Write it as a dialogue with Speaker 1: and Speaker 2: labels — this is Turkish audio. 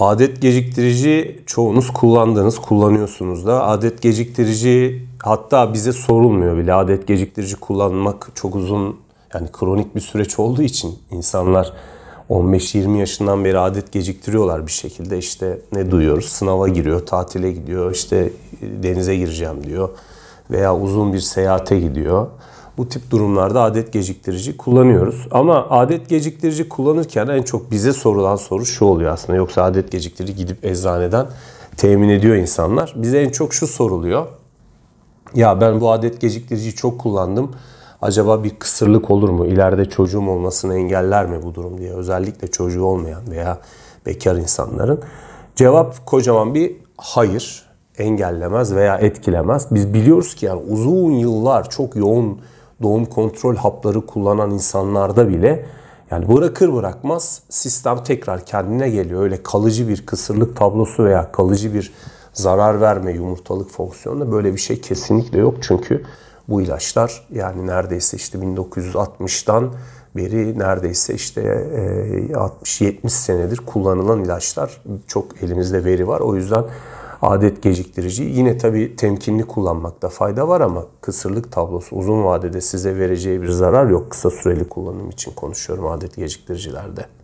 Speaker 1: Adet geciktirici çoğunuz kullandınız, kullanıyorsunuz da. Adet geciktirici hatta bize sorulmuyor bile. Adet geciktirici kullanmak çok uzun yani kronik bir süreç olduğu için insanlar 15-20 yaşından beri adet geciktiriyorlar bir şekilde. İşte ne duyuyoruz? Sınava giriyor, tatile gidiyor, işte denize gireceğim diyor veya uzun bir seyahate gidiyor bu tip durumlarda adet geciktirici kullanıyoruz. Ama adet geciktirici kullanırken en çok bize sorulan soru şu oluyor aslında. Yoksa adet geciktirici gidip eczaneden temin ediyor insanlar. Bize en çok şu soruluyor. Ya ben bu adet geciktiriciyi çok kullandım. Acaba bir kısırlık olur mu? İleride çocuğum olmasını engeller mi bu durum diye. Özellikle çocuğu olmayan veya bekar insanların. Cevap kocaman bir hayır engellemez veya etkilemez. Biz biliyoruz ki yani uzun yıllar çok yoğun doğum kontrol hapları kullanan insanlarda bile yani bırakır bırakmaz sistem tekrar kendine geliyor. Öyle kalıcı bir kısırlık tablosu veya kalıcı bir zarar verme yumurtalık fonksiyonunda böyle bir şey kesinlikle yok. Çünkü bu ilaçlar yani neredeyse işte 1960'dan beri neredeyse işte 60-70 e, senedir kullanılan ilaçlar. Çok elimizde veri var. O yüzden adet geciktirici. Yine tabii temkinli kullanmakta fayda var ama kısırlık tablosu uzun vadede size vereceği bir zarar yok. Kısa süreli kullanım için konuşuyorum adet geciktiricilerde.